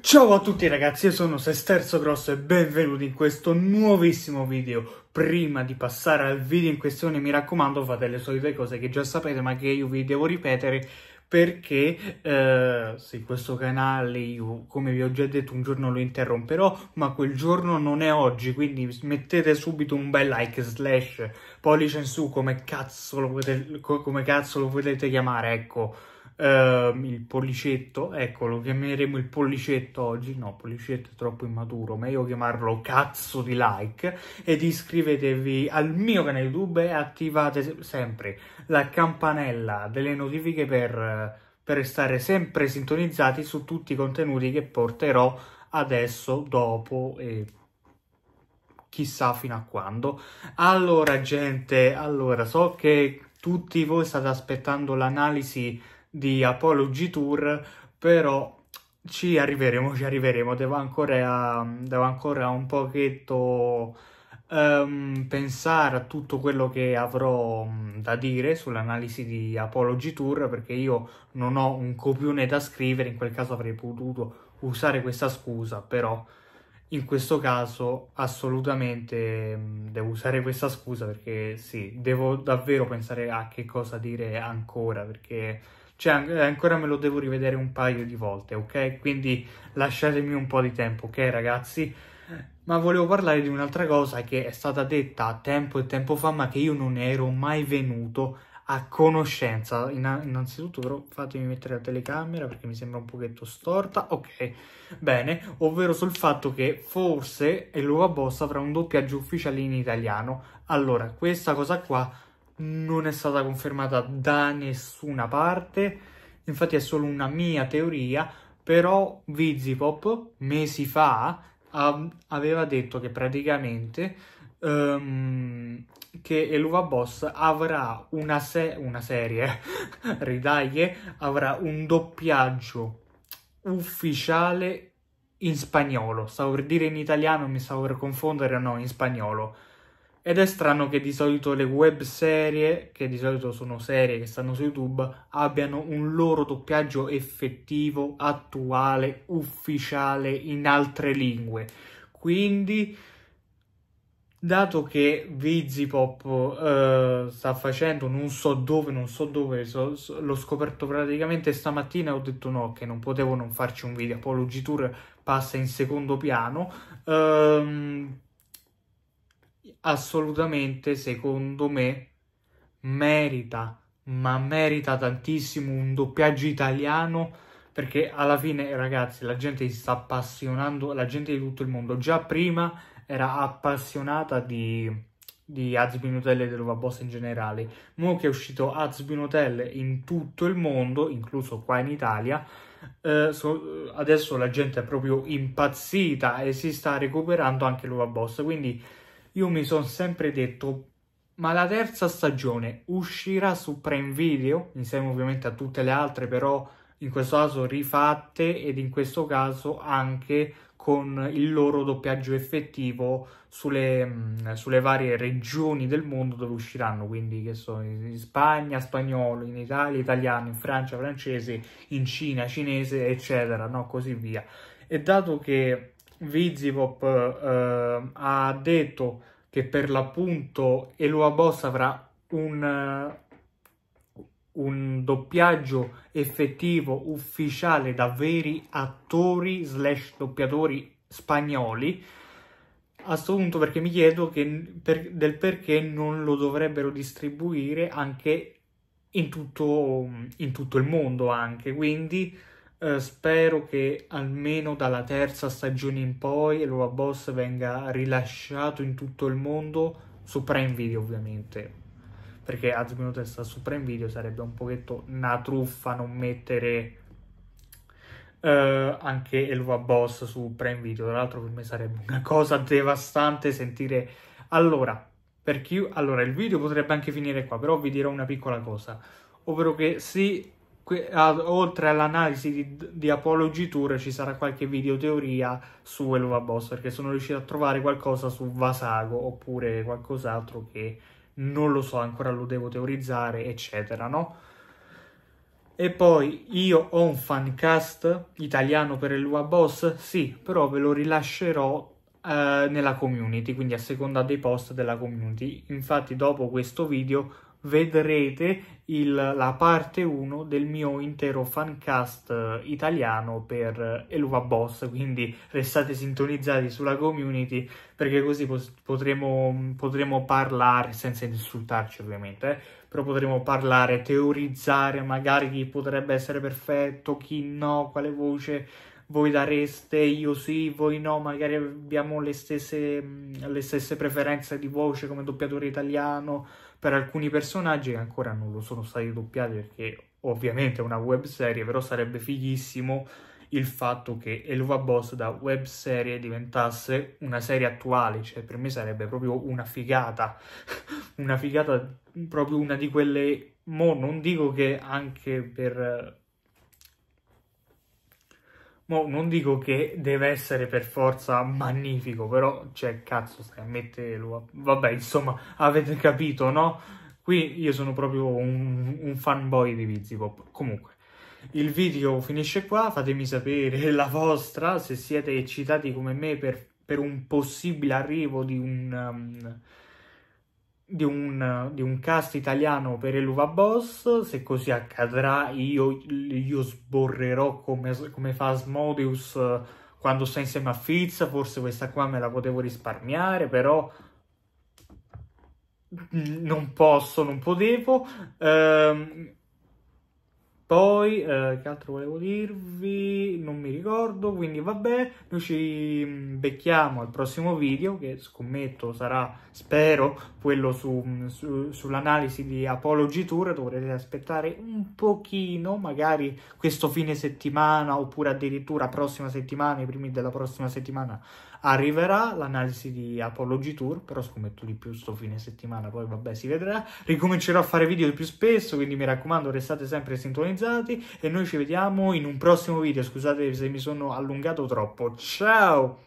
Ciao a tutti ragazzi, io sono Sesterzo Grosso e benvenuti in questo nuovissimo video. Prima di passare al video in questione, mi raccomando, fate le solite cose che già sapete ma che io vi devo ripetere perché eh, sì, questo canale io, come vi ho già detto, un giorno lo interromperò, ma quel giorno non è oggi, quindi mettete subito un bel like slash pollice in su come cazzo lo, potete, come cazzo lo potete chiamare, ecco Uh, il pollicetto, ecco, lo chiameremo il pollicetto oggi, no, pollicetto è troppo immaturo, meglio chiamarlo cazzo di like, ed iscrivetevi al mio canale YouTube e attivate sempre la campanella delle notifiche per, per restare sempre sintonizzati su tutti i contenuti che porterò adesso, dopo e chissà fino a quando. Allora gente, allora so che tutti voi state aspettando l'analisi di Apology Tour, però ci arriveremo, ci arriveremo, devo ancora, devo ancora un pochetto um, pensare a tutto quello che avrò da dire sull'analisi di Apology Tour, perché io non ho un copione da scrivere, in quel caso avrei potuto usare questa scusa, però in questo caso assolutamente devo usare questa scusa perché sì, devo davvero pensare a che cosa dire ancora, perché cioè eh, ancora me lo devo rivedere un paio di volte, ok? Quindi lasciatemi un po' di tempo, ok ragazzi? Ma volevo parlare di un'altra cosa che è stata detta tempo e tempo fa, ma che io non ero mai venuto a conoscenza. innanzitutto però fatemi mettere la telecamera perché mi sembra un pochetto storta. Ok, bene, ovvero sul fatto che forse Elua Boss avrà un doppiaggio ufficiale in italiano. Allora, questa cosa qua non è stata confermata da nessuna parte, infatti è solo una mia teoria, però Vizipop mesi fa aveva detto che praticamente um, che Eluva Boss avrà una, se una serie, ridaglie, avrà un doppiaggio ufficiale in spagnolo. Stavo per dire in italiano, mi stavo per confondere, no, in spagnolo ed è strano che di solito le web serie, che di solito sono serie che stanno su YouTube, abbiano un loro doppiaggio effettivo, attuale, ufficiale in altre lingue. Quindi, dato che Vizipop uh, sta facendo non so dove, non so dove, so, so, l'ho scoperto praticamente stamattina, e ho detto no, che non potevo non farci un video. Poi Tour passa in secondo piano. Um, assolutamente, secondo me, merita, ma merita tantissimo un doppiaggio italiano perché alla fine, ragazzi, la gente si sta appassionando, la gente di tutto il mondo. Già prima era appassionata di, di Azbin Hotel e dell'Uva Boss in generale. Mo che è uscito Azbin Hotel in tutto il mondo, incluso qua in Italia, eh, so, adesso la gente è proprio impazzita e si sta recuperando anche l'Uva Boss, quindi io mi sono sempre detto ma la terza stagione uscirà su Prime Video, insieme ovviamente a tutte le altre, però in questo caso rifatte ed in questo caso anche con il loro doppiaggio effettivo sulle, mm, sulle varie regioni del mondo dove usciranno, quindi che sono in Spagna, spagnolo, in Italia, italiano, in Francia, francese, in Cina, cinese, eccetera, no? così via. E dato che Vizivop eh, ha detto che per l'appunto Eloa Boss avrà un, eh, un doppiaggio effettivo ufficiale da veri attori slash doppiatori spagnoli a questo punto perché mi chiedo per, del perché non lo dovrebbero distribuire anche in tutto, in tutto il mondo anche quindi eh, spero che almeno dalla terza stagione in poi Loa Boss venga rilasciato in tutto il mondo su Prime Video ovviamente perché Azmino Testa su Prime Video sarebbe un pochetto una truffa non mettere eh, anche Elva Boss su Prime Video. Tra l'altro, per me sarebbe una cosa devastante sentire. Allora, per chi... allora, il video potrebbe anche finire qua, però vi dirò una piccola cosa. Ovvero che sì, que- a- oltre all'analisi di, di Apology Tour ci sarà qualche video teoria su Elova Boss perché sono riuscito a trovare qualcosa su Vasago oppure qualcos'altro che non lo so ancora lo devo teorizzare eccetera no? E poi io ho un fancast italiano per il Boss? Sì, però ve lo rilascerò eh, nella community, quindi a seconda dei post della community. Infatti dopo questo video vedrete il, la parte 1 del mio intero fan cast eh, italiano per Eluva eh, Boss, quindi restate sintonizzati sulla community perché così potremo, mm, potremo parlare, senza insultarci ovviamente, eh, però potremo parlare, teorizzare magari chi potrebbe essere perfetto, chi no, quale voce voi dareste, io sì, voi no, magari abbiamo le stesse, mm, le stesse preferenze di voce come doppiatore italiano, per alcuni personaggi che ancora non lo sono stati doppiati perché ovviamente è una webserie, però sarebbe fighissimo il fatto che Elva Boss da webserie diventasse una serie attuale, cioè per me sarebbe proprio una figata, una figata proprio una di quelle, mo non dico che anche per Mo non dico che deve essere per forza magnifico, però, cioè, cazzo, stai a metterlo. Vabbè, insomma, avete capito, no? Qui io sono proprio un, un fanboy di Vizipop. Comunque, il video finisce qua, fatemi sapere la vostra, se siete eccitati come me per, per un possibile arrivo di un... Um, di un, di un, cast italiano per Eluva Boss, se così accadrà io, io sborrerò come, come fa Asmodeus eh, quando sta insieme a Fizz, forse questa qua me la potevo risparmiare, però non posso, non potevo. Ehm, poi, eh, che altro volevo dirvi? Non mi ricordo, quindi vabbè, noi ci mm, becchiamo al prossimo video, che scommetto sarà, spero, quello su, mm, su, sull'analisi di Apology Tour, dovrete aspettare un pochino, magari questo fine settimana, oppure addirittura prossima settimana, i primi della prossima settimana, Arriverà l'analisi di Apology Tour, però scommetto di più sto fine settimana, poi vabbè si vedrà. Ricomincerò a fare video più spesso, quindi mi raccomando restate sempre sintonizzati e noi ci vediamo in un prossimo video. Scusate se mi sono allungato troppo. Ciao!